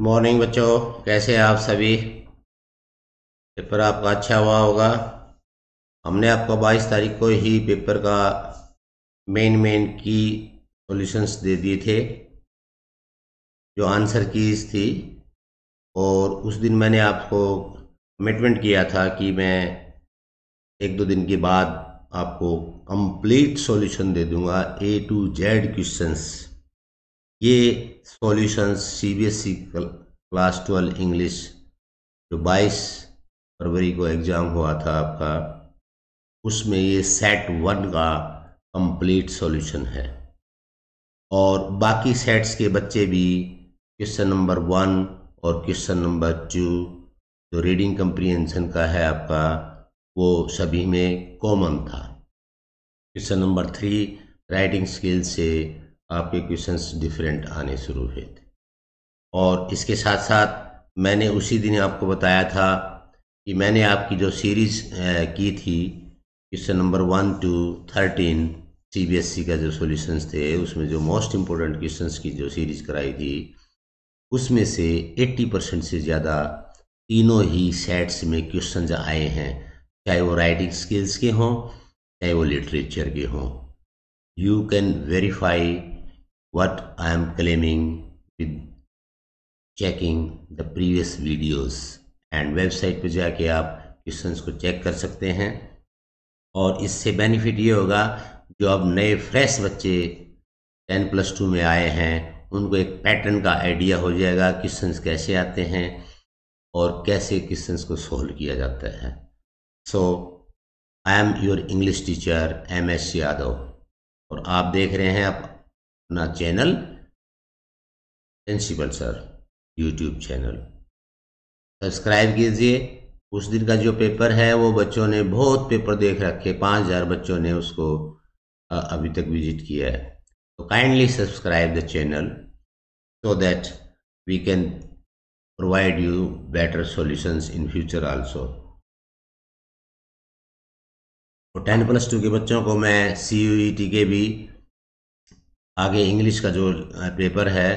Morning बच्चों कैसे हैं आप सभी पेपर आपका अच्छा हुआ होगा हमने आपको बाईस तारीख को ही पेपर का मेन मेन की सॉल्यूशंस दे दिए थे जो आंसर कीज थी और उस दिन मैंने आपको कमिटमेंट किया था कि मैं एक दो दिन के बाद आपको कंप्लीट सॉल्यूशन दे दूंगा ए टू जेड क्वेश्चंस ये solutions CBSE class twelve English जो 22 फरवरी को एग्ज़ाम हुआ था आपका उसमें ये सेट वन का कंप्लीट सॉल्यूशन है और बाकी सेट्स के बच्चे भी क्वेश्चन नंबर वन और क्वेश्चन नंबर टू जो रीडिंग कंप्रीहेंशन का है आपका वो सभी में कॉमन था question number three writing skill से आपके क्वेश्चंस डिफरेंट आने शुरू हुए थे और इसके साथ साथ मैंने उसी दिन आपको बताया था कि मैंने आपकी जो सीरीज़ की थी question number one two thirteen CBSE का जो सॉल्यूशंस थे उसमें जो मोस्ट इम्पोर्टेंट क्वेश्चंस की जो सीरीज़ कराई थी उसमें से 80 परसेंट से ज़्यादा तीनों ही सेट्स में क्वेश्चन आए हैं चाहे वो राइटिंग स्किल्स के हों चाहे वो लिटरेचर के हों you can verify what I am claiming with checking the previous videos and website पर जाके आप क्वेश्चंस को चेक कर सकते हैं और इससे बेनिफिट ये होगा जो अब नए फ्रेश बच्चे टेन प्लस टू में आए हैं उनको एक पैटर्न का आइडिया हो जाएगा क्वेश्चंस कैसे आते हैं और कैसे क्वेश्चंस को सोल्व किया जाता है so I am your English teacher M S Yadav और आप देख रहे हैं आप अपना channel principal sir YouTube channel subscribe कीजिए उस दिन का जो पेपर है वो बच्चों ने बहुत पेपर देख रखे पाँच हज़ार बच्चों ने उसको अभी तक विजिट किया है तो kindly subscribe the channel so that we can provide you better solutions in future also और टेन प्लस टू के बच्चों को मैं सी यू ई टी के भी आगे इंग्लिश का जो पेपर है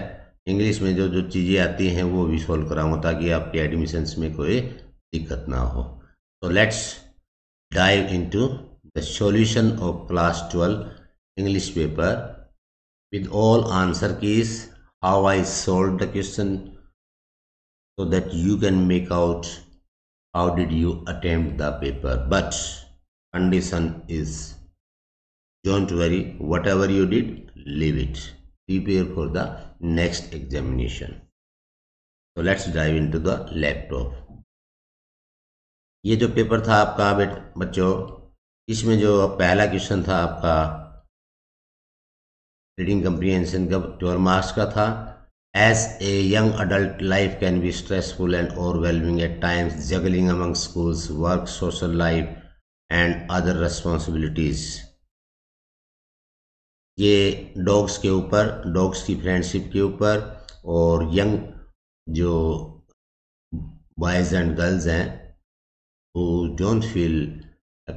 इंग्लिश में जो जो चीज़ें आती हैं वो भी सॉल्व कराऊंगा ताकि आपके एडमिशन्स में कोई दिक्कत ना हो तो let's dive into the solution of class twelve English paper with all answer keys how I solve the question that you can make out how did you attempt the paper but condition is don't worry whatever you did leave it. Prepare for the next examination. तो let's dive into the laptop ये जो paper था आपका बेट बच्चों इसमें जो पहला question था आपका रीडिंग कंप्रीहेंशन का ट्वेल्व मार्क्स का था as a young adult life can be stressful and overwhelming at times juggling among schools work social life and other responsibilities ये डॉग्स के ऊपर डॉग्स की फ्रेंडशिप के ऊपर और यंग जो बॉयज एंड गर्ल्स हैं वो don't feel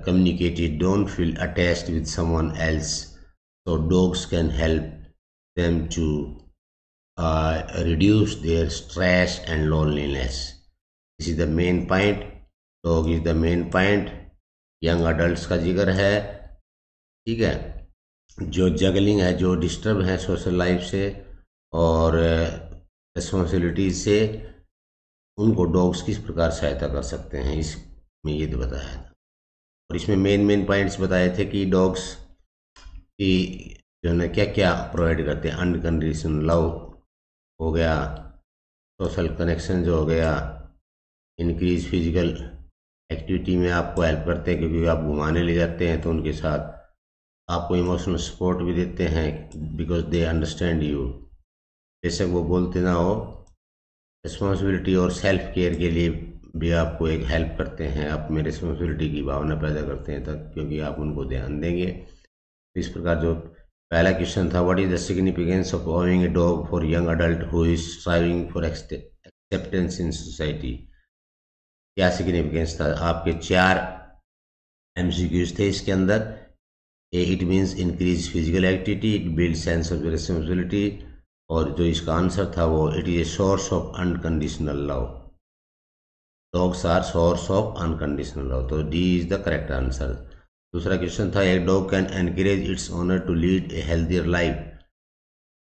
communicated don't feel attach with someone else तो dogs can help them to reduce their stress and loneliness this is the main point dog is the main point young adult का जिगर है ठीक है जो juggling है जो disturb है सोशल लाइफ से और रिस्पॉन्सिबिलिटीज से उनको डॉग्स किस प्रकार सहायता कर सकते हैं इसमें ये तो बताया था और इसमें मेन मेन पॉइंट्स बताए थे कि डॉग्स की जो है क्या क्या प्रोवाइड करते हैं अनकंडीशन लव हो गया सोशल कनेक्शन जो हो गया इंक्रीज फिजिकल एक्टिविटी में आपको हेल्प करते हैं क्योंकि आप घुमाने ले जाते हैं तो उनके साथ आपको इमोशनल सपोर्ट भी देते हैं बिकॉज दे अंडरस्टैंड यू बेशक वो बोलते ना हो रिस्पॉन्सिबिलिटी और सेल्फ केयर के लिए भी आपको एक हेल्प करते हैं आप में रिस्पॉन्सिबिलिटी की भावना पैदा करते हैं तक क्योंकि आप उनको ध्यान देंगे इस प्रकार जो पहला क्वेश्चन था what is the significance of owing a dog for young adult who is striving for acceptance in society क्या सिग्निफिकेंस था आपके चार एम थे इसके अंदर it means increase physical activity it build sense of responsibility और जो इसका आंसर था वो it is a source of unconditional love dogs are source of unconditional love तो D is the correct answer दूसरा क्वेश्चन था ए dog can encourage its owner to lead a healthier life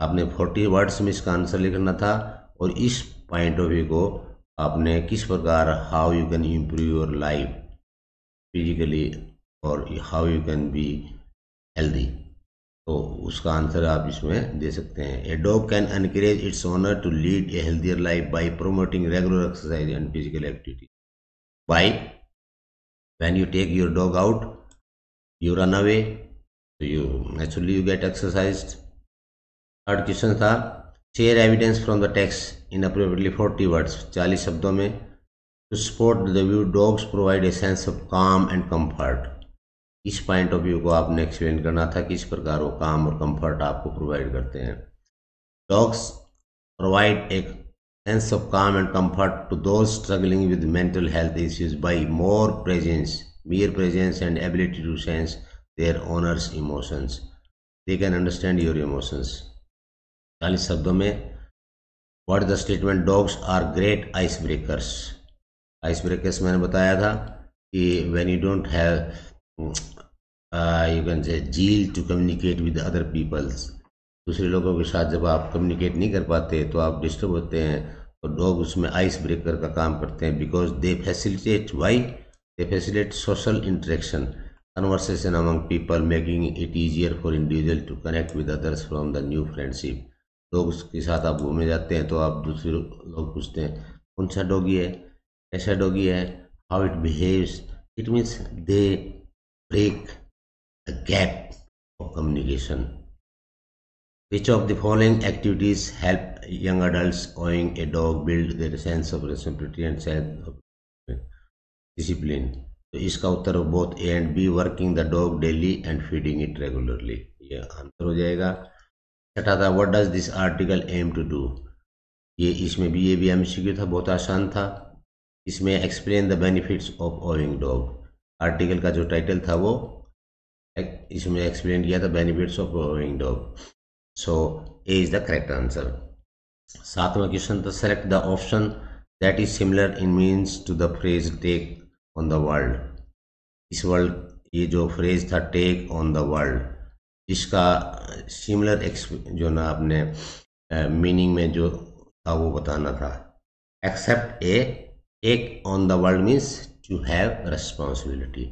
आपने forty words में इसका answer लिखना था और इस पॉइंट ऑफ व्यू को आपने किस प्रकार how you can improve your life physically और how you can be healthy तो उसका आंसर आप इसमें दे सकते हैं a dog can encourage its owner to lead a healthier life by promoting regular exercise and physical activity by when you take your dog out you run away तो you naturally you get exercise third question था share evidence from the text in appropriately forty words चालीस शब्दों में to support the view dogs provide a sense of calm and comfort इस point of view को आपने explain करना था किस प्रकार वो काम और कंफर्ट आपको प्रोवाइड करते हैं डॉग्स प्रोवाइड एक sense of calm and comfort to those struggling with mental health issues by more presence mere presence and ability to sense their owners emotions they can understand your emotions चालीस शब्दों में what the statement dogs are great ice breakers ice breakers मैंने बताया था कि when you don't have you can say zeal to communicate with other peoples दूसरे लोगों के साथ जब आप कम्युनिकेट नहीं कर पाते तो आप डिस्टर्ब होते हैं और लोग उसमें आइस ब्रेकर का काम करते हैं because they facilitate why they facilitate social interaction conversation among people making it easier for individual to connect with others from the new friendship लोग उसके साथ आप घूमे जाते हैं तो आप दूसरे लोग पूछते हैं कौन सा डॉगी है कैसा डॉगी है how it behaves it means they break the gap of communication. Which of the following activities help young adults owning a dog build their sense of responsibility and self discipline? तो इसका उत्तर both A and B working the dog daily and feeding it regularly ये answer हो जाएगा छठा था what does this article aim to do ये इसमें भी ये भी एम था बहुत आसान था इसमें explain the benefits of owing dog article का जो टाइटल था वो इसमें एक्सप्लेन किया था benefits of growing dog so A is the correct answer सातवां क्वेश्चन था select the option that is similar in means to the phrase take on the world इस वर्ल्ड ये जो फ्रेज था टेक ऑन द वर्ल्ड इसका similar जो ना आपने मीनिंग में जो था वो बताना था except a take on the world means you have responsibility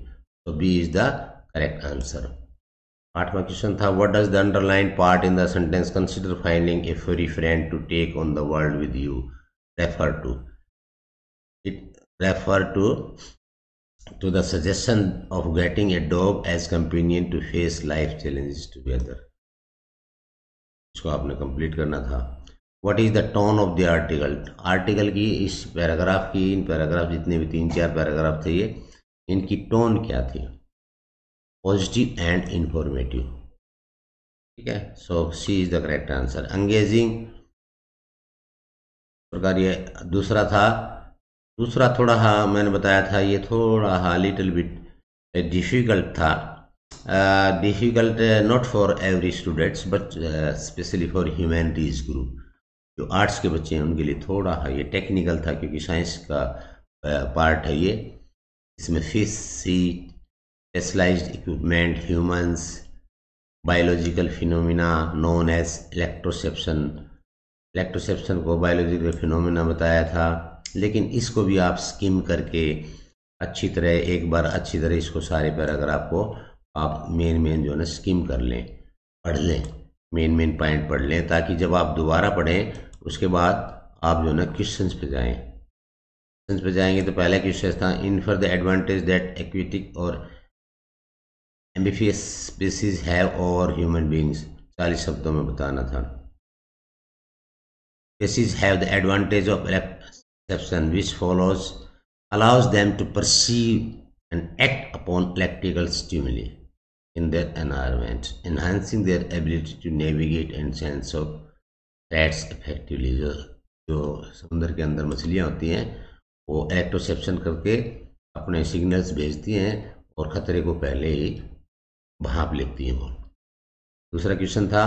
so b is the correct answer आठवां क्वेश्चन था what does the underline part in the sentence consider finding a free friend to take on the world with you refer to it refer to to the suggestion of getting a dog as companion to face life challenges together इसको आपने complete करना था what is the tone of the article article की इस paragraph की in paragraph जितने भी तीन चार पैराग्राफ थे ये इनकी टोन क्या थी पॉजिटिव एंड इन्फॉर्मेटिव ठीक है so C is the correct answer engaging प्रकार ये दूसरा था दूसरा थोड़ा हा मैंने बताया था ये थोड़ा हा लिटिल बिट डिफ़िकल्ट था difficult not for every students but specially for humanities group जो आर्ट्स के बच्चे हैं उनके लिए थोड़ा सा ये टेक्निकल था क्योंकि साइंस का पार्ट है ये इसमें fish seat specialise equipment humans biological phenomena known as electroception electroception को बायोलॉजिकल फिनोमिना बताया था लेकिन इसको भी आप स्किम करके अच्छी तरह एक बार अच्छी तरह इसको सारे पर अगर आपको आप मेन मेन जो है ना स्किम कर लें पढ़ लें मेन मेन पॉइंट पढ़ लें ताकि जब आप दोबारा पढ़ें उसके बाद आप जो ना क्वेश्चन पे जाए क्वेश्चन पे जाएंगे तो पहला क्वेश्चन था infer the advantage that aquatic और amphibious species have over human beings चालीस शब्दों में बताना था species have the advantage of electroception which follows allows them to perceive and act upon electrical stimuli in their environment enhancing their ability to navigate and sense of threats effectively जो जो समुद्र के अंदर मछलियाँ होती हैं वो एक्टोसेप्शन करके अपने सिग्नल्स भेजती हैं और खतरे को पहले ही भाप लेती हैं वो दूसरा क्वेश्चन था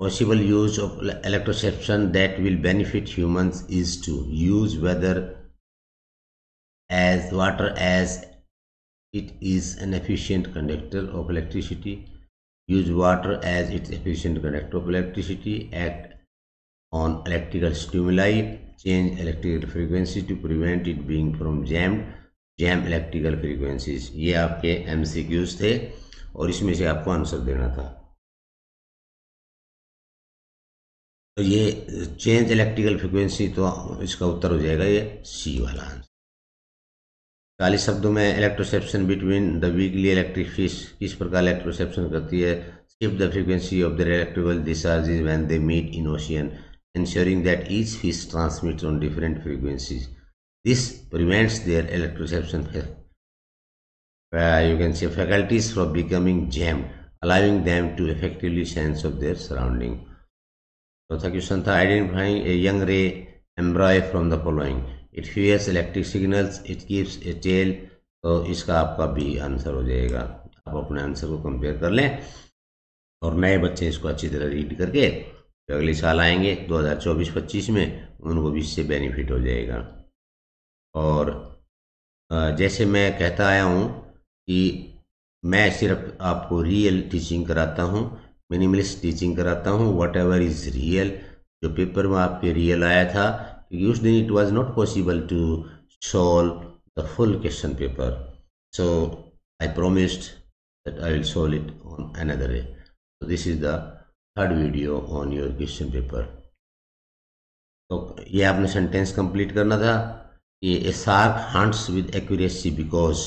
possible use of electroception that will benefit humans is to use weather as water as it is an efficient conductor of electricity use water as its efficient conductor of electricity, act on electrical stimuli, change electrical frequency to prevent it being from jammed, jam electrical frequencies. ye aapke mcqs the aur isme se aapko answer dena tha तो ये change electrical frequency तो इसका उत्तर हो जाएगा ये सी वाला answer काली शब्दों में electroception between the weakly electric fish किस प्रकार इलेक्ट्रोसेप्शन करती है shift the frequency of the electrical discharges when they meet in ocean ensuring that each fish transmit on different frequencies this prevents their electroception you can see faculties for becoming jam allowing them to effectively sense of their surrounding चौथा question था identifying a young ray embryo from the following it fears electric signals it gives a tail तो इसका आपका भी answer हो जाएगा आप अपने आंसर को कंपेयर कर लें और नए बच्चे इसको अच्छी तरह रीड करके जो अगले साल आएंगे 2024-25 में उनको भी इससे बेनिफिट हो जाएगा और जैसे मैं कहता आया हूँ कि मैं सिर्फ आपको रियल टीचिंग कराता हूँ मिनिमलिस्ट टीचिंग कराता हूँ वट एवर इज़ रियल जो पेपर में आपके रियल आया था Usually it was not possible to solve the full question paper so i promised that i will solve it on another day so this is the third video on your question paper So ये आपने sentence complete complete the कि a shark hunts with accuracy because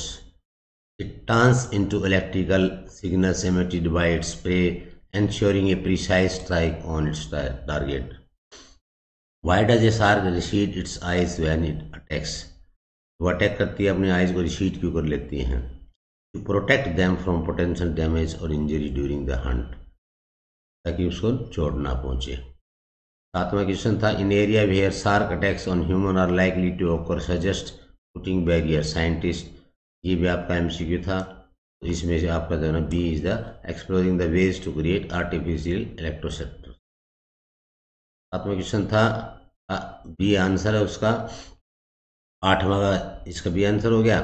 it turns into electrical signals emitted by its prey, ensuring a precise strike on its target. Why does a shark रिशीट its eyes when it attacks वो attack करती है अपनी eyes को receipt क्यों कर लेती हैं to protect them from potential damage और इंजरी ड्यूरिंग द हंट ताकि उसको चोट ना पहुंचे सातवां क्वेश्चन था in area where shark attacks on human are likely to occur suggest putting barrier scientist ये भी आपका एम सी क्यू था तो इसमें से आपका जो है ना B is the exploring the ways to create artificial electrosector सातवां क्वेश्चन था बी हाँ, आंसर है उसका आठवां का इसका बी आंसर हो गया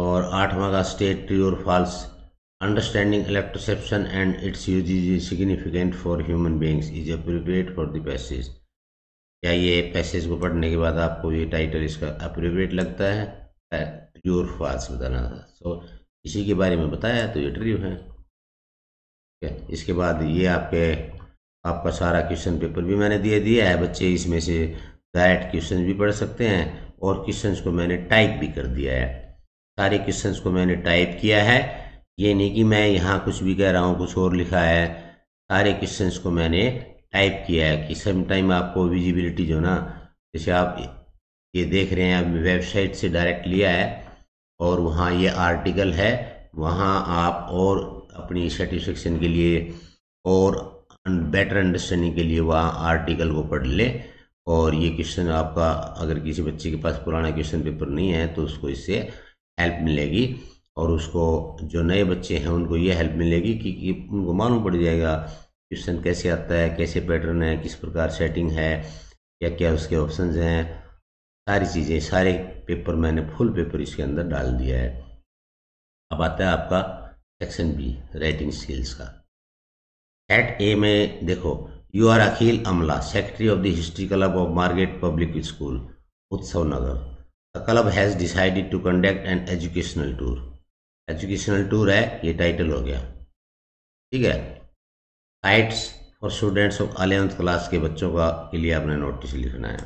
और आठवां का स्टेट ट्री और false understanding electroception and its uses is significant for human beings is appropriate for the passage क्या ये पैसेज को पढ़ने के बाद आपको ये टाइटल इसका अप्रोप्रिएट लगता है ट्रू और फॉल्स बताना था सो so, इसी के बारे में बताया तो ये ट्रू है इसके बाद ये आपके आपका सारा क्वेश्चन पेपर भी मैंने दे दिया है बच्चे इसमें से डायरेक्ट क्वेश्चन भी पढ़ सकते हैं और क्वेश्चन को मैंने टाइप भी कर दिया है सारे क्वेश्चन को मैंने टाइप किया है ये नहीं कि मैं यहाँ कुछ भी कह रहा हूँ कुछ और लिखा है सारे क्वेश्चन को मैंने टाइप किया है कि सम टाइम आपको विजिबिलिटी जो ना जैसे आप ये देख रहे हैं आप वेबसाइट से डायरेक्ट लिया है और वहाँ ये आर्टिकल है वहाँ आप और अपनी सेटिस्फेक्शन के लिए और बेटर अंडरस्टैंडिंग के लिए वह आर्टिकल को पढ़ ले और ये क्वेश्चन आपका अगर किसी बच्चे के पास पुराना क्वेश्चन पेपर नहीं है तो उसको इससे हेल्प मिलेगी और उसको जो नए बच्चे हैं उनको ये हेल्प मिलेगी कि, कि उनको मालूम पड़ जाएगा क्वेश्चन कैसे आता है कैसे पैटर्न है किस प्रकार सेटिंग है क्या क्या उसके ऑप्शन हैं सारी चीज़ें सारे पेपर मैंने फुल पेपर इसके अंदर डाल दिया है अब आता है आपका सेक्शन बी राइटिंग स्किल्स का एट ए में देखो you are Akhil Amla secretary of the history club of Margate public school Utsav Nagar the club has decided to conduct an educational tour educational tour है ये टाइटल हो गया ठीक है sites for students of eleventh class के बच्चों का के लिए आपने नोटिस लिखना है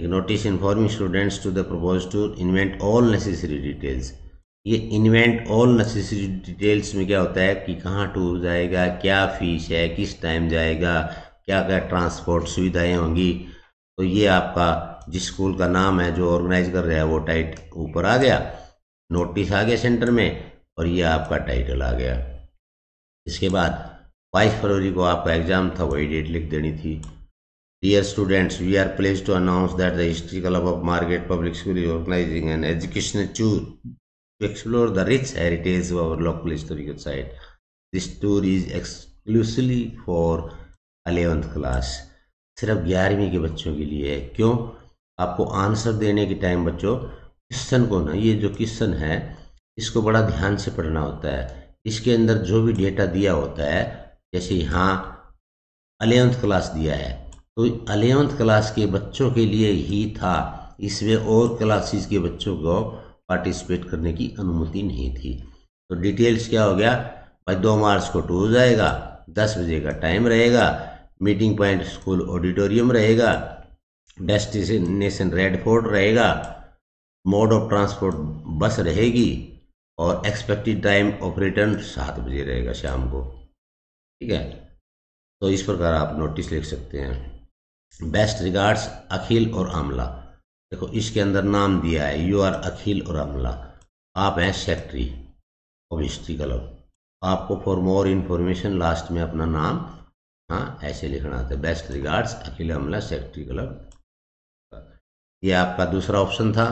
एक notice informing students to the propose tour invent all necessary details ये इन्वेंट ऑल नेसेसरी डिटेल्स में क्या होता है कि कहाँ टूर जाएगा क्या फीस है किस टाइम जाएगा क्या क्या ट्रांसपोर्ट सुविधाएं होंगी तो ये आपका जिस स्कूल का नाम है जो ऑर्गेनाइज कर रहा है वो टाइट ऊपर आ गया नोटिस आ गया सेंटर में और ये आपका टाइटल आ गया इसके बाद बाईस फरवरी को आपका एग्ज़ाम था वही डेट लिख देनी थी dear students we are place to announce that the history club of market public school is organising an educational tour to explore the rich heritage of our local historical site. This tour is exclusively for 11th class. सिर्फ ग्यारहवीं के बच्चों के लिए है क्यों आपको answer देने के टाइम बच्चों क्वेश्चन को ना ये जो क्वेश्चन है इसको बड़ा ध्यान से पढ़ना होता है इसके अंदर जो भी डेटा दिया होता है जैसे यहाँ अलेवंथ क्लास दिया है तो अलेवंथ क्लास के बच्चों के लिए ही था इसमें और क्लासेस के बच्चों को पार्टिसिपेट करने की अनुमति नहीं थी तो डिटेल्स क्या हो गया भाई दो मार्च को टूर जाएगा दस बजे का टाइम रहेगा मीटिंग पॉइंट स्कूल ऑडिटोरियम रहेगा डेस्टिनेशन रेड फोर्ट रहेगा मोड ऑफ ट्रांसपोर्ट बस रहेगी और एक्सपेक्टेड टाइम ऑफ रिटर्न सात बजे रहेगा शाम को ठीक है तो इस प्रकार आप नोटिस लिख सकते हैं बेस्ट रिगार्ड्स अखिल और आमला देखो इसके अंदर नाम दिया है यू आर अखिल और अमला आप हैं सेक्रेटरी ऑफ हिस्ट्री क्लब आपको फॉर मोर इन्फॉर्मेशन लास्ट में अपना नाम हाँ ऐसे लिखना था बेस्ट रिगार्ड्स अखिल अमला सेक्रेटरी क्लब ये आपका दूसरा ऑप्शन था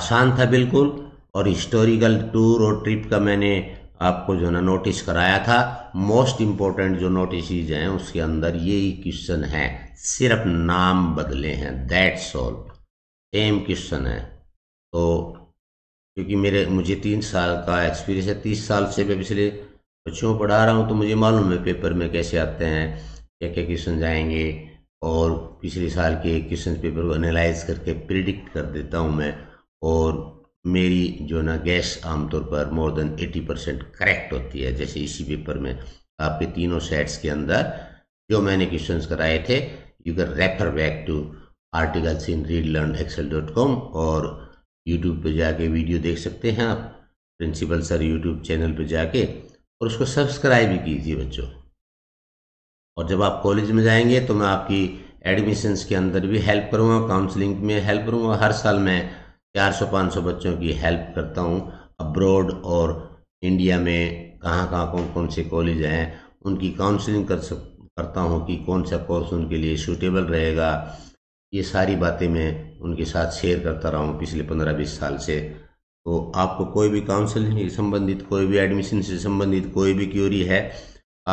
आसान था बिल्कुल और हिस्टोरिकल टूर और ट्रिप का मैंने आपको जो है ना नोटिस कराया था मोस्ट इम्पोर्टेंट जो नोटिस हैं उसके अंदर यही क्वेश्चन है सिर्फ नाम बदले हैं दैट्स ऑल सेम क्वेश्चन है तो क्योंकि मेरे मुझे तीन साल का एक्सपीरियंस है तीस साल से मैं पिछले बच्चों को पढ़ा रहा हूँ तो मुझे मालूम है पेपर में कैसे आते हैं क्या क्या क्वेश्चन जाएंगे और पिछले साल के क्वेश्चन पेपर को एनालाइज करके प्रिडिक्ट कर देता हूँ मैं और मेरी जो ना गैस आमतौर पर मोर देन 80 परसेंट करेक्ट होती है जैसे इसी पेपर में आपके तीनों सेट्स के अंदर जो मैंने क्वेश्चन कराए थे you can refer back to articles in read learn excel dot com और यूट्यूब पे जाके वीडियो देख सकते हैं आप प्रिंसिपल सर यूट्यूब चैनल पे जाके और उसको सब्सक्राइब भी कीजिए बच्चों और जब आप कॉलेज में जाएंगे तो मैं आपकी एडमिशन्स के अंदर भी हेल्प करूँगा काउंसलिंग में हेल्प करूँगा हर साल मैं 400-500 बच्चों की हेल्प करता हूँ अब्रोड और इंडिया में कहाँ कहाँ कौन कौन से कॉलेज हैं उनकी काउंसलिंग कर सक करता हूँ कि कौन सा कोर्स उनके लिए सूटेबल रहेगा ये सारी बातें मैं उनके साथ शेयर करता रहा हूँ पिछले पंद्रह बीस साल से तो आपको कोई भी काउंसलिंग से संबंधित कोई भी एडमिशन से संबंधित कोई भी क्यूरी है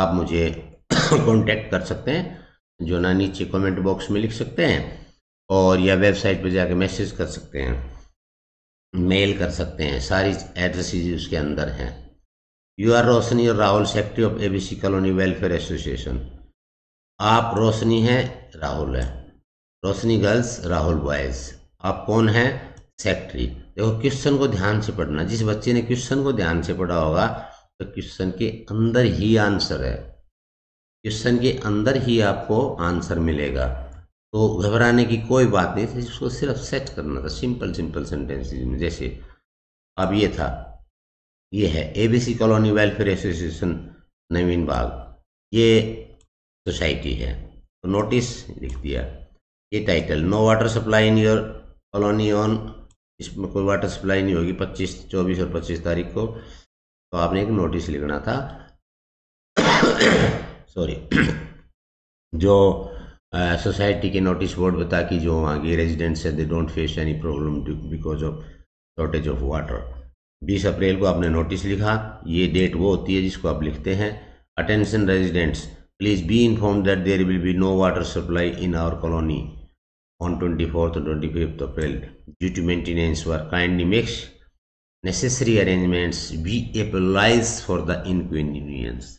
आप मुझे कॉन्टेक्ट कर सकते हैं जो ना नीचे कमेंट बॉक्स में लिख सकते हैं और या वेबसाइट पर जाकर मैसेज कर सकते हैं मेल कर सकते हैं सारी एड्रेसेज उसके अंदर हैं यू आर रोशनी और Rahul secretary of ABC colony welfare association आप रोशनी हैं राहुल है रोशनी गर्ल्स राहुल बॉयज़ आप कौन हैं सेक्रेटरी देखो क्वेश्चन को ध्यान से पढ़ना जिस बच्चे ने क्वेश्चन को ध्यान से पढ़ा होगा तो क्वेश्चन के अंदर ही आंसर है क्वेश्चन के अंदर ही आपको आंसर मिलेगा तो घबराने की कोई बात नहीं थी इसको सिर्फ सेट करना था सिंपल सिंपल सेंटेंसेज में जैसे अब ये था ये है ABC colony welfare association Naveen Bagh ये सोसाइटी है तो नोटिस लिख दिया ये title no water supply in your colony on इसमें कोई वाटर सप्लाई नहीं होगी पच्चीस चौबीस और पच्चीस तारीख को तो आपने एक नोटिस लिखना था सॉरी जो सोसाइटी के नोटिस बोर्ड बता कि जो वहाँ के रेजिडेंट्स हैं they don't face any problem because of shortage of water 20 April को आपने नोटिस लिखा ये डेट वो होती है जिसको आप लिखते हैं attention residents please be inform that there will be no water supply in our colony twenty fourth twenty fifth April due to maintenance were kindly makes necessary arrangements we apologise for the inconvenience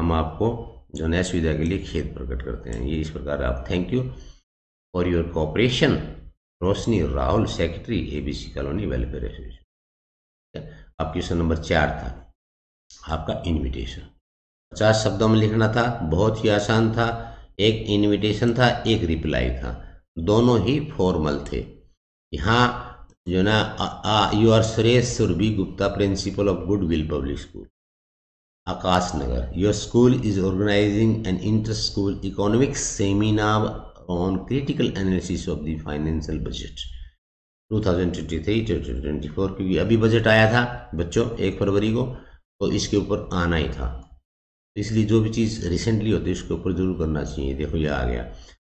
हम आपको जो नए सुविधा के लिए खेद प्रकट करते हैं ये इस प्रकार आप thank you for your cooperation Roshni Rahul secretary ABC colony welfare association आप क्वेश्चन नंबर चार था आपका इनविटेशन पचास शब्दों में लिखना था बहुत ही आसान था एक इनविटेशन था एक रिप्लाई था दोनों ही फॉर्मल थे यहाँ जो ना you are Suresh Surbhi Gupta principal of goodwill public school Akash Nagar your school is organising an inter school economic seminar on critical analysis of the financial budget 2023 2024 क्योंकि अभी बजट आया था बच्चों एक फरवरी को तो इसके ऊपर आना ही था तो इसलिए जो भी चीज़ रिसेंटली होती है उसके ऊपर जरूर करना चाहिए देखो ये आ गया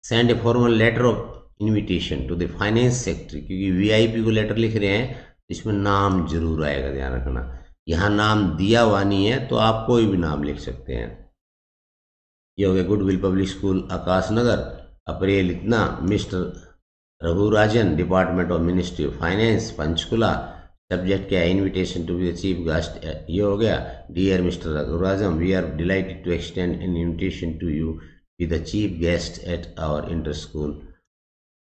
send a formal letter of invitation to the finance sector क्योंकि वीआईपी को लेटर लिख रहे हैं तो इसमें नाम जरूर आएगा ध्यान रखना यहाँ नाम दिया वानी है तो आप कोई भी नाम लिख सकते हैं ये हो गया goodwill public school Akash Nagar April इतना mister Raghurajan department of ministry of finance Panchkula subject क्या है invitation to be the chief guest ये हो गया dear mister Raghurajan we are delighted to extend an invitation to you be the chief guest at our inter school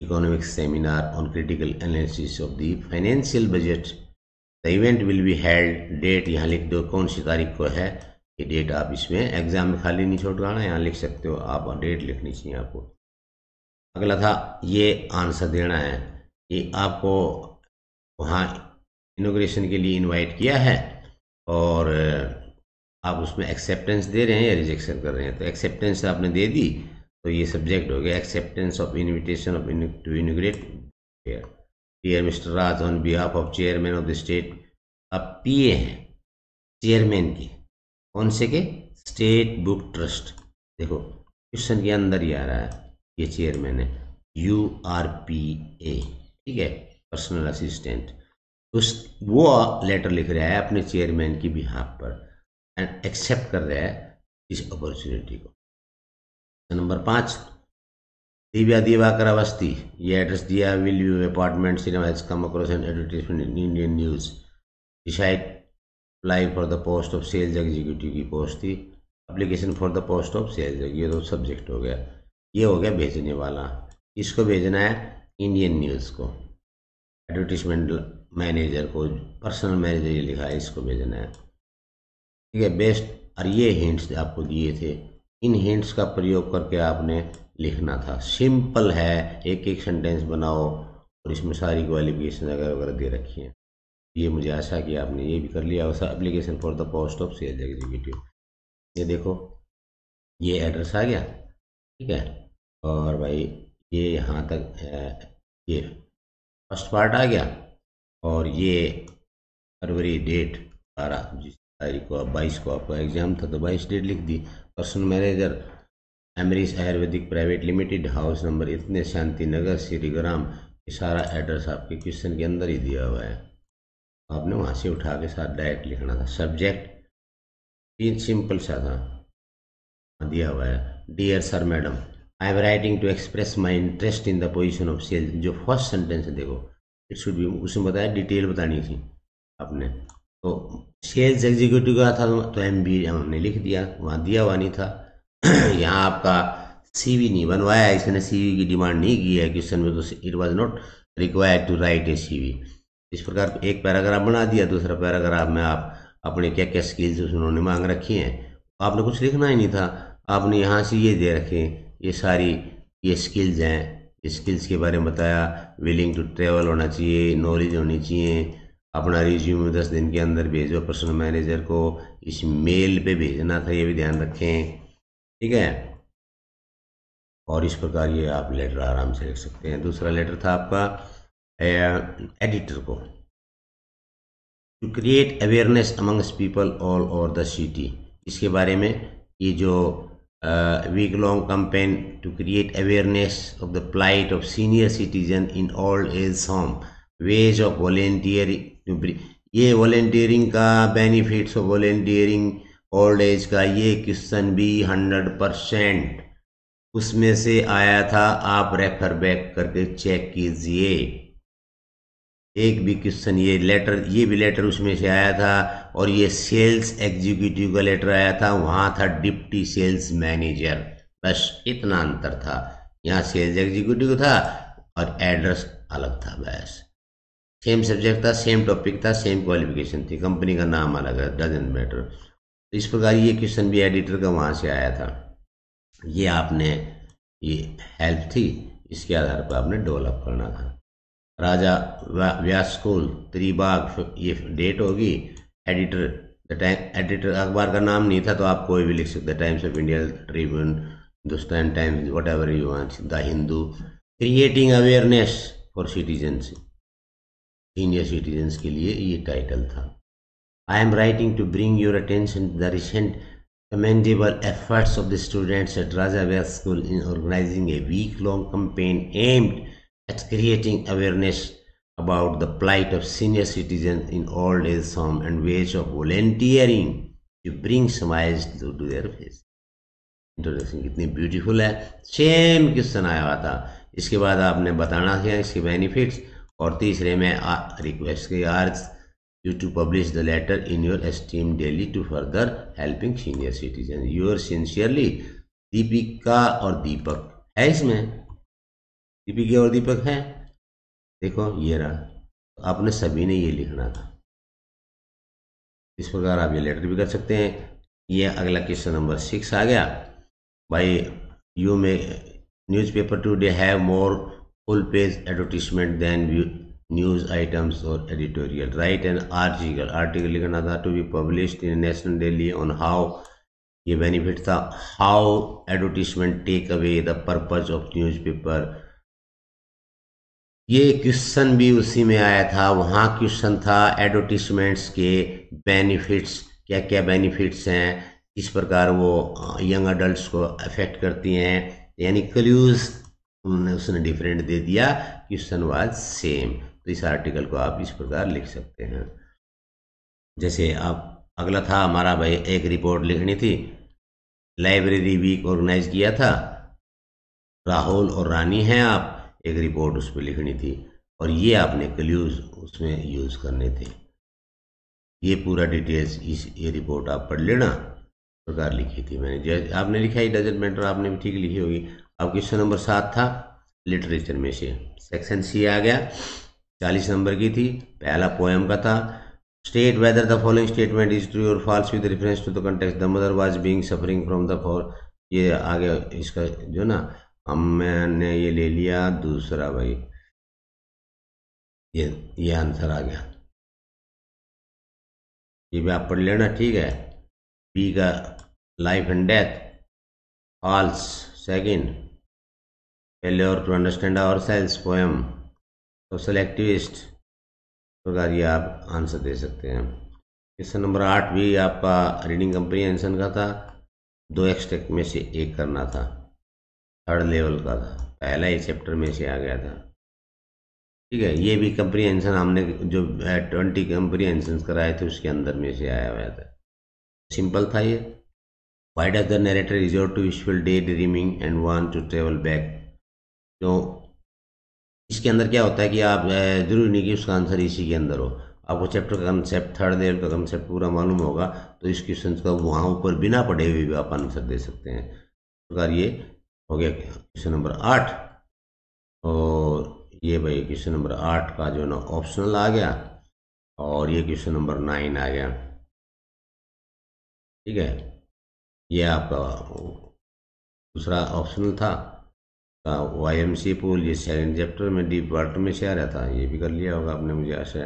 economic seminar on critical analysis of the financial budget the event will be held date यहाँ लिख दो कौन सी तारीख को है ये date आप इसमें एग्जाम में खाली नहीं छोड़वाना यहाँ लिख सकते हो आप डेट लिखनी चाहिए आपको अगला था ये आंसर देना है कि आपको वहाँ इनोग्रेशन के लिए इनवाइट किया है और आप उसमें एक्सेप्टेंस दे रहे हैं या रिजेक्शन कर रहे हैं तो एक्सेप्टेंस आपने दे दी तो ये सब्जेक्ट हो गया acceptance of invitation of to inaugurate dear mister Raj on behalf of chairman of the state अब पीए हैं चेयरमैन के कौन से के स्टेट बुक ट्रस्ट देखो क्वेश्चन के अंदर ही आ रहा है ये चेयरमैन है यू आर पी ए ठीक है पर्सनल असिस्टेंट उस वो लेटर लिख रहा है अपने चेयरमैन की बिहाफ पर एंड एक्सेप्ट कर रहा है इस अपॉर्चुनिटी को नंबर पाँच दिव्या दिवाकर अवस्थी ये एड्रेस दिया will you apartment cinema has come across an advertisement in Indian news decide apply for the post of sales executive की पोस्ट थी application for the post of sales ये तो सब्जेक्ट हो गया ये हो गया भेजने वाला इसको भेजना है इंडियन न्यूज़ को एडवर्टीजमेंट मैनेजर को पर्सनल मैनेजर ये लिखा है इसको भेजना है ठीक है बेस्ट और ये हिंट्स आपको दिए थे इन हिंट्स का प्रयोग करके आपने लिखना था सिंपल है एक एक सेंटेंस बनाओ और इसमें सारी क्वालिफिकेशन वगैरह वगैरह दे रखी हैं ये मुझे आशा कि आपने ये भी कर लिया वैसा application for the post of sales executive ये देखो ये एड्रेस आ गया ठीक है और भाई ये यहाँ तक ये फर्स्ट पार्ट आ गया और ये फरवरी डेट बारह जिस तारीख को आप बाईस को आपका एग्ज़ाम था तो बाईस डेट लिख दी personal manager Emery's Ayurvedic private limited house number इतने शांति नगर श्रीग्राम सारा एड्रेस आपके क्वेश्चन के अंदर ही दिया हुआ है आपने वहाँ से उठा के साथ डायरेक्ट लिखना था सब्जेक्ट तीन सिंपल सा था हाँ, दिया हुआ है dear sir madam I am writing to express my interest in the position of sales जो फर्स्ट सेंटेंस है देखो इट शुड बी उसमें बताया डिटेल बतानी थी आपने तो सेल्स एग्जीक्यूटिव का था तो एम बी हमने लिख दिया वहाँ दिया हुआ नहीं था यहाँ आपका सीवी नहीं बनवाया है इसने सीवी की डिमांड नहीं की है क्वेश्चन में तो it was not required to write a CV इस प्रकार एक पैराग्राफ बना दिया दूसरा पैराग्राफ में आप अपने क्या क्या स्किल्स उन्होंने मांग रखी हैं आपने कुछ लिखना ही नहीं था आपने यहाँ से ये दे रखे ये सारी ये स्किल्स हैं स्किल्स के बारे में बताया विलिंग टू ट्रेवल होना चाहिए नॉलेज होनी चाहिए अपना रिज्यूम दस दिन के अंदर भेजो पर्सनल मैनेजर को इस मेल पे भेजना था ये भी ध्यान रखें ठीक है और इस प्रकार ये आप लेटर आराम से लिख सकते हैं दूसरा लेटर था आपका एडिटर को to create awareness amongst people all over the city इसके बारे में ये जो week long campaign to create awareness of the plight of senior citizen in old age home ways of volunteering ये वॉलेंटियरिंग का benefits of volunteering old age का ये question भी हंड्रेड परसेंट उसमें से आया था आप रेफर बैक करके चेक कीजिए एक भी क्वेश्चन ये लेटर ये भी लेटर उसमें से आया था और ये सेल्स एग्जीक्यूटिव का लेटर आया था वहाँ था डिप्टी सेल्स मैनेजर बस इतना अंतर था यहाँ सेल्स एग्जीक्यूटिव था और एड्रेस अलग था बस सेम सब्जेक्ट था सेम टॉपिक था सेम क्वालिफिकेशन थी कंपनी का नाम अलग है डजेंट मैटर तो इस प्रकार ये क्वेश्चन भी एडिटर का वहाँ से आया था ये आपने ये हेल्प थी इसके आधार पर आपने डेवलप करना था राजा व्यासकुल त्रिबाग ये डेट होगी एडिटर द टाइम एडिटर अखबार का नाम नहीं था तो आप कोई भी लिख सकते Times of India Tribune Hindustan Times whatever you want the Hindu creating awareness for citizens senior citizens के लिए ये टाइटल था I am writing to bring your attention to the recent commendable efforts of the students at Raja School in organizing a week-long campaign aimed at creating awareness about the plight of senior citizens in old age home and ways of volunteering to bring smiles to, to their face. Introduction कितनी beautiful है same question आया हुआ था इसके बाद आपने बताना है इसके बेनिफिट्स और तीसरे में रिक्वेस्ट की arts you to publish the letter in your esteemed daily to further helping senior citizens. Your sincerely Deepika और दीपक है इसमें दीपिका और दीपक है देखो ये रहा आपने सभी ने ये लिखना था इस प्रकार आप ये लेटर भी कर सकते हैं ये अगला क्वेश्चन नंबर सिक्स आ गया भाई you may newspaper today have more full page advertisement than news items और editorial write an article article लिखना था to be publish in national daily on how ये बेनिफिट था how advertisement take away the purpose of paper ये question भी उसी में आया था वहाँ क्वेश्चन था एडवर्टिजमेंट्स के बेनिफिट्स क्या क्या बेनिफिट्स हैं किस प्रकार वो यंग अडल्ट को अफेक्ट करती हैं यानी क्ल्यूज उसने डिफरेंट दे दिया क्वेश्चन वाज सेम तो इस आर्टिकल को आप इस प्रकार लिख सकते हैं जैसे आप अगला था हमारा भाई एक रिपोर्ट लिखनी थी लाइब्रेरी वीक ऑर्गेनाइज किया था राहुल और रानी हैं आप एक रिपोर्ट उस पर लिखनी थी और ये आपने क्ल्यूज उसमें यूज़ करने थे ये पूरा डिटेल्स इस ये रिपोर्ट आप पढ़ लेना प्रकार लिखी थी मैंने जैसे आपने लिखा ही डजेंट मैटर आपने भी ठीक लिखी होगी अब क्वेश्चन नंबर सात था लिटरेचर में से सेक्शन सी आ गया चालीस नंबर की थी पहला पोएम का था state whether the following statement is true और false with reference to the context the mother was being suffering from the for ये आगे इसका जो ना हम मैंने ये ले लिया दूसरा भाई ये ये आंसर आ गया ये भी आप पढ़ लेना ठीक है बी का life and death false second और to understand ourselves poem और तो सेलेक्टिविस्ट प्रकार ये आप आंसर दे सकते हैं क्वेश्चन नंबर आठ भी आपका रीडिंग कंपनी एंसन का था दो एक्सटेक्ट में से एक करना था थर्ड लेवल का था पहला ही चैप्टर में से आ गया था ठीक है ये भी कंपनी एंसन हमने जो ट्वेंटी कंपनी एंसन कराए थे उसके अंदर में से आया हुआ था सिंपल था ये white as the narrator your to wishful daydreaming and want to travel back क्यों इसके अंदर क्या होता है कि आप जरूरी नहीं कि उसका आंसर इसी के अंदर हो आपको चैप्टर का कंसेप्ट थर्ड लेवल का कंसेप्ट पूरा मालूम होगा तो इस क्वेश्चन का वहाँ ऊपर बिना पढ़े हुए भी आप आंसर दे सकते हैं प्रकार ये हो गया क्वेश्चन नंबर आठ और ये भाई क्वेश्चन नंबर आठ का जो है ना ऑप्शनल आ गया और ये क्वेश्चन नंबर नाइन आ गया ठीक है ये आपका दूसरा ऑप्शनल था वाई एम सी पूल ये सेकेंड चैप्टर में डीप पार्ट में से आ रहा था ये भी कर लिया होगा आपने मुझे आशा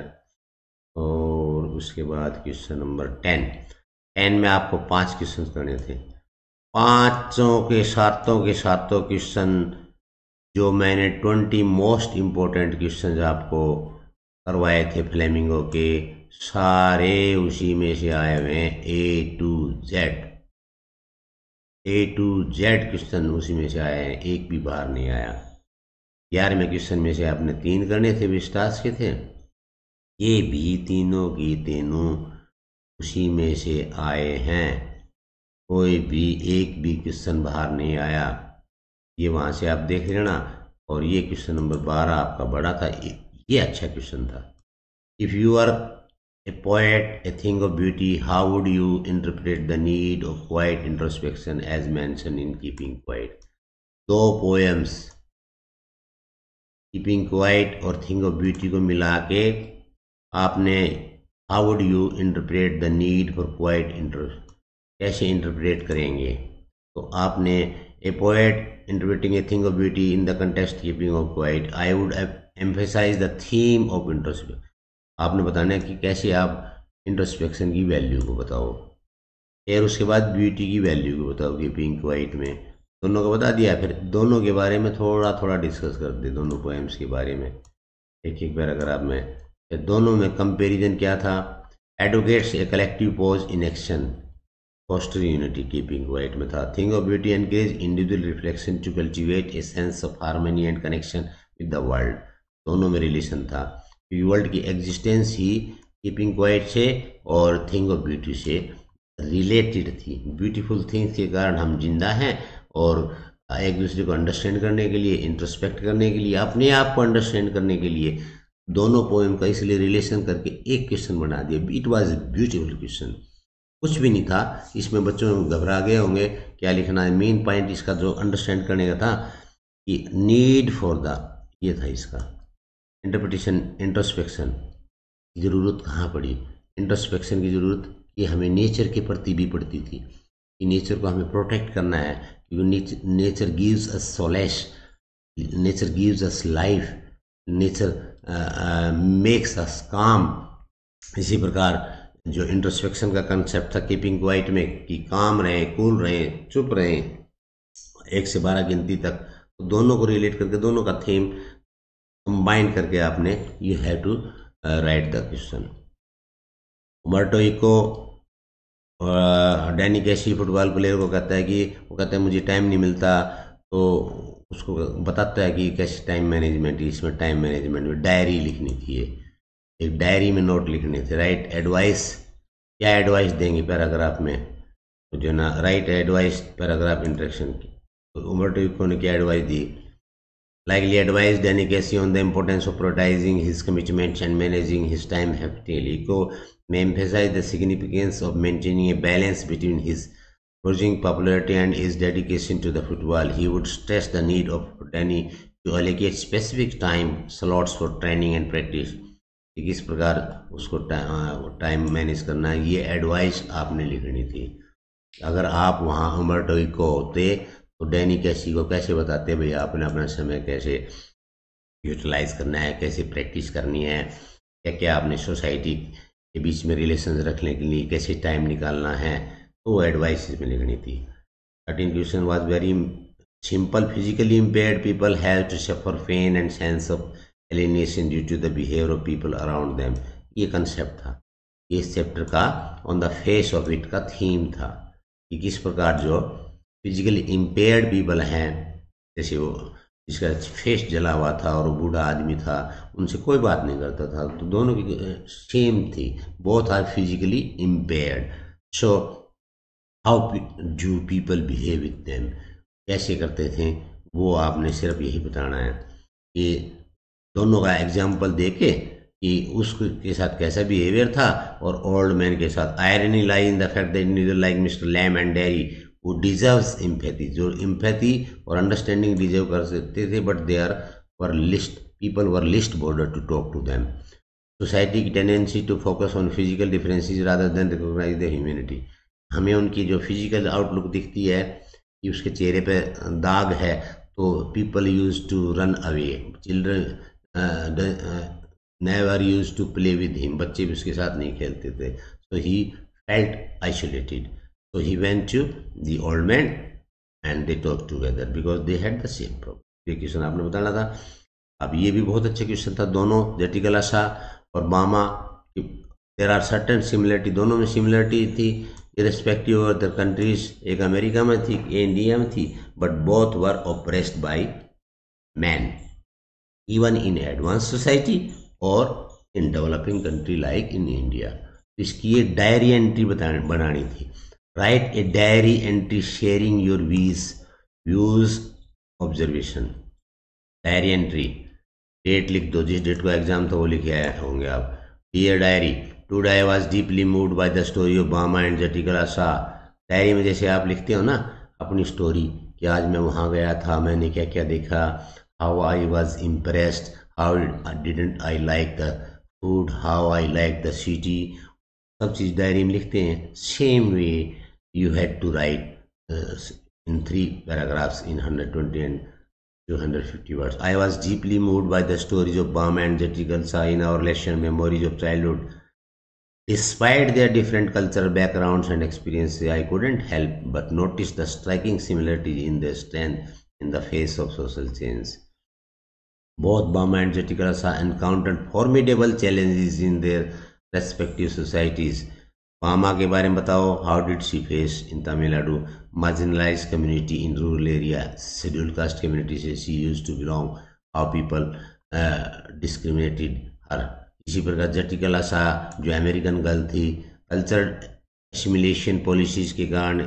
और उसके बाद क्वेश्चन नंबर टेन टेन में आपको पांच क्वेश्चन करने थे पांचों के सातों के सातों क्वेश्चन जो मैंने ट्वेंटी मोस्ट इम्पोर्टेंट क्वेश्चन आपको करवाए थे फ्लेमिंगो के सारे उसी में से आए हुए हैं A to Z A to Z question उसी में से आए हैं एक भी बाहर नहीं आया ग्यारहवें क्वेश्चन में से आपने तीन करने थे विस्तास के थे ये भी तीनों की तीनों उसी में से आए हैं कोई भी एक भी क्वेश्चन बाहर नहीं आया ये वहाँ से आप देख लेना और ये क्वेश्चन नंबर बारह आपका बड़ा था ये अच्छा क्वेश्चन था if you are A poet, a thing of beauty, how would you interpret the need of quiet introspection as mentioned in Keeping Quiet? दो पोएम्स कीपिंग क्वाइट और थिंग ऑफ ब्यूटी को मिला के आपने how would you interpret the need for quiet inter कैसे interpret करेंगे तो आपने a poet interpreting a thing of beauty in the context keeping of quiet I would emphasise the theme of introspect आपने बताना है कि कैसे आप इंट्रोस्पेक्शन की वैल्यू को बताओ फिर उसके बाद ब्यूटी की वैल्यू को बताओगे पिंक वाइट में दोनों को बता दिया फिर दोनों के बारे में थोड़ा थोड़ा डिस्कस कर दे दोनों पोएम्स के बारे में एक एक पैराग्राफ में दोनों में कंपेरिजन क्या था advocates a collective pause in action foster unity की पिंक वाइट में था thing of beauty encourage individual reflection to cultivate a sense of harmony and connection with the world दोनों में रिलेशन था वर्ल्ड की एग्जिस्टेंस ही keeping quiet से और thing of beauty से रिलेटेड थी ब्यूटीफुल थिंग्स के कारण हम जिंदा हैं और एक दूसरे को अंडरस्टैंड करने के लिए इंट्रोस्पेक्ट करने के लिए अपने आप को अंडरस्टैंड करने के लिए दोनों पोएम का इसलिए रिलेशन करके एक क्वेश्चन बना दिया इट वॉज ब्यूटीफुल क्वेश्चन कुछ भी नहीं था इसमें बच्चों घबरा गए होंगे क्या लिखना है मेन पॉइंट इसका जो अंडरस्टैंड करने का था कि नीड फॉर द ये था इसका इंटरप्रिटेशन इंट्रोस्पेक्शन की ज़रूरत कहाँ पड़ी इंट्रोस्पेक्शन की ज़रूरत ये हमें नेचर के प्रति भी पड़ती थी कि नेचर को हमें प्रोटेक्ट करना है क्योंकि nature gives us solace nature gives us life nature makes us calm इसी प्रकार जो इंट्रोस्पेक्शन का कंसेप्ट था कीपिंग क्वाइट में कि काम रहें कूल रहें चुप रहें एक से बारह गिनती तक तो दोनों को रिलेट करके दोनों का थीम कंबाइन करके आपने you have to write the question उमरटो इको डैनी कैसी फुटबॉल प्लेयर को कहता है कि वो कहता है मुझे टाइम नहीं मिलता तो उसको बताता है कि कैसे टाइम मैनेजमेंट इसमें टाइम मैनेजमेंट में डायरी लिखनी चाहिए एक डायरी में नोट लिखने थे राइट एडवाइस क्या एडवाइस देंगे पैराग्राफ में तो जो ना राइट एडवाइस पैराग्राफ इंट्रेक्शन की तो उमर टीको ने क्या एडवाइस दी Likely advised Anikasi on the importance of prioritizing his commitments and managing his time effectively. Eco may emphasize the significance of maintaining a balance between his Forging popularity and his dedication to the football, he would stress the need of Danny to allocate specific time slots for training and practice कि किस प्रकार उसको time manage करना है ये advice आपने लिखनी थी अगर आप वहाँ उमर टोई को होते तो डैनी कैसी को कैसे बताते हैं भैया अपना अपना समय कैसे यूटिलाइज करना है कैसे प्रैक्टिस करनी है क्या क्या आपने सोसाइटी के बीच में रिलेशन रखने के लिए कैसे टाइम निकालना है तो एडवाइस इसमें लिखनी थी thirteen question was very simple physically impaired people have to suffer pain and sense of alienation due to the behaviour of people around them ये कंसेप्ट था इस चैप्टर का on the face of it का theme था कि किस प्रकार जो फिजिकली इम्पेयर्ड पीपल हैं जैसे वो जिसका फेस जला हुआ था और बूढ़ा आदमी था उनसे कोई बात नहीं करता था तो दोनों की सेम थी both are physically impaired so how do people behave with them कैसे करते थे वो आपने सिर्फ यही बताना है कि दोनों का एग्जाम्पल दे के कि उसके साथ कैसा बिहेवियर था और ओल्ड मैन के साथ irony lie in the fact that neither like mister Lamb and Derry वो डिजर्व empathy जो empathy और अंडरस्टैंडिंग डिजर्व कर सकते थे but they are were least people were least bothered to talk to them society की tendency to focus on physical differences rather than recognise the humanity हमें उनकी जो फिजिकल आउटलुक दिखती है कि उसके चेहरे पर दाग है तो people used to run away children never used to play with him बच्चे भी उसके साथ नहीं खेलते थे so he felt isolated So he went to the old man and they talked together because they had the same problem. ये question आपने बताना था अब ये भी बहुत अच्छा क्वेश्चन था दोनों जेटिकल आशा और Bama there are certain similarity दोनों में सिमिलरिटी थी इरेस्पेक्टिव ऑफ द कंट्रीज एक अमेरिका में थी एक इंडिया में थी but both were oppressed by man even in advance society और in developing country like in India इसकी ये डायरी एंट्री बनानी थी write a diary entry sharing your views views observation diary entry date लिख दो जिस डेट को exam था वो लिखे आए होंगे आप dear diary today was deeply move by the story of Bama and Zitkala Sa diary में जैसे आप लिखते हो ना अपनी स्टोरी कि आज मैं वहाँ गया था मैंने क्या क्या देखा how I was impressed how didn't I like the food how I like the city सब चीज़ डायरी में लिखते हैं same way you had to write uh, in three paragraphs in 120 and 250 words. I was deeply moved by the stories of Bam and Jatikalsa in our lesson Memories of Childhood. Despite their different cultural backgrounds and experiences, I couldn't help but notice the striking similarities in their strength in the face of social change. Both Bama and Jatikalsa encountered formidable challenges in their respective societies Bama के बारे में बताओ how did she face in Tamil Nadu marginalise community in rural area schedule caste community से she use to belong how people discriminated her इसी प्रकार जटिकला शाह जो अमेरिकन गर्ल थी कल्चर एसिमिलेशन पॉलिसीज के कारण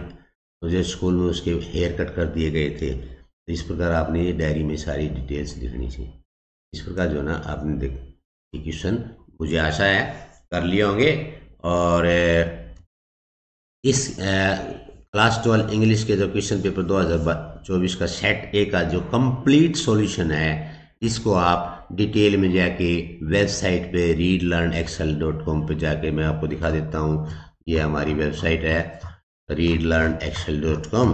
मुझे स्कूल में उसके हेयर कट कर दिए गए थे तो इस प्रकार आपने ये डायरी में सारी डिटेल्स लिखनी थी इस प्रकार जो है ना आपने देख क्वेश्चन मुझे आशा है कर लिए होंगे और इस क्लास ट्वेल्व इंग्लिश के जो क्वेश्चन पेपर 2024 का सेट ए का जो कंप्लीट सॉल्यूशन है इसको आप डिटेल में जाके वेबसाइट पे read learn excel dot com पर जाके मैं आपको दिखा देता हूँ ये हमारी वेबसाइट है read learn excel dot com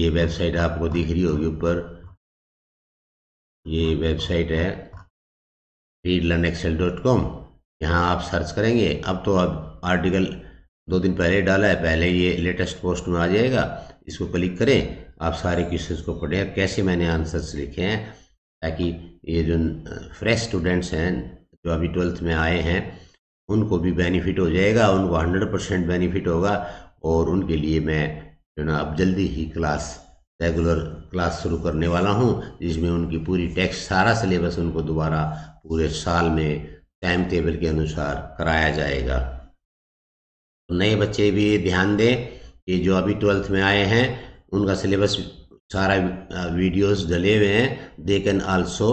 ये वेबसाइट आपको दिख रही होगी ऊपर ये वेबसाइट है read learn excel dot com यहाँ आप सर्च करेंगे अब तो अब आर्टिकल दो दिन पहले डाला है पहले ये लेटेस्ट पोस्ट में आ जाएगा इसको क्लिक करें आप सारे क्वेश्चंस को पढ़ें कैसे मैंने आंसर्स लिखे हैं ताकि ये जो फ्रेश स्टूडेंट्स हैं जो अभी ट्वेल्थ में आए हैं उनको भी बेनिफिट हो जाएगा उनको हंड्रेड परसेंट बेनिफिट होगा और उनके लिए मैं जो ना अब जल्दी ही क्लास रेगुलर क्लास शुरू करने वाला हूँ जिसमें उनकी पूरी टेक्स्ट सारा सिलेबस उनको दोबारा पूरे साल में टाइम टेबल के अनुसार कराया जाएगा तो नए बच्चे भी ध्यान दें कि जो अभी ट्वेल्थ में आए हैं उनका सिलेबस सारा वीडियोस डले हुए हैं they can also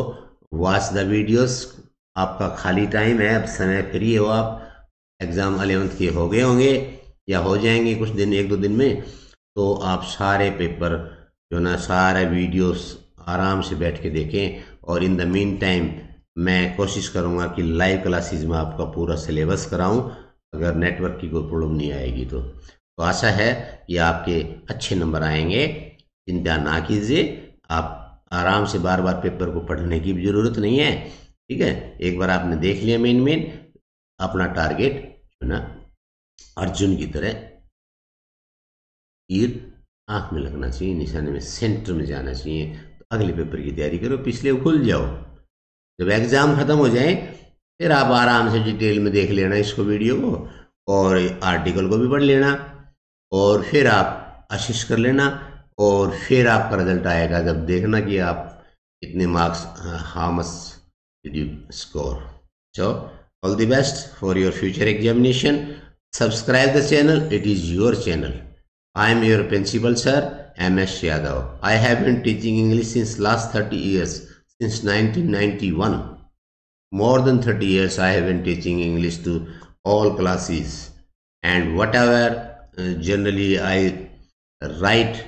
watch the videos आपका खाली टाइम है अब समय फ्री हो आप एग्ज़ाम अलेवेंथ के हो गए होंगे या हो जाएंगे कुछ दिन एक दो दिन में तो आप सारे पेपर जो ना सारे वीडियोस आराम से बैठ के देखें और इन द मीन टाइम मैं कोशिश करूंगा कि लाइव क्लासेस में आपका पूरा सिलेबस कराऊं अगर नेटवर्क की कोई प्रॉब्लम नहीं आएगी तो तो आशा है कि आपके अच्छे नंबर आएंगे चिंता ना कीजिए आप आराम से बार बार पेपर को पढ़ने की भी ज़रूरत नहीं है ठीक है एक बार आपने देख लिया मेन मेन अपना टारगेट जो ना अर्जुन की तरह ईर आंख में लगना चाहिए निशाने में सेंटर में जाना चाहिए तो अगले पेपर की तैयारी करो पिछले खुल जाओ जब एग्ज़ाम ख़त्म हो जाए फिर आप आराम से डिटेल में देख लेना इसको वीडियो को और आर्टिकल को भी पढ़ लेना और फिर आप अशिश कर लेना और फिर आपका रिजल्ट आएगा जब देखना कि आप कितने मार्क्स हामस you score so all the best for your future examination subscribe the channel it is your channel I am your principal sir M S Yadav I have been teaching English since last thirty years since 1991. More than 30 years I have been teaching English to all classes and whatever uh, generally I write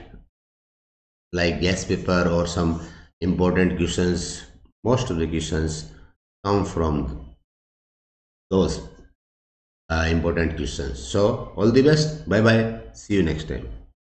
like guest paper or some important questions, most of the questions come from those uh, important questions. So all the best. Bye bye. See you next time.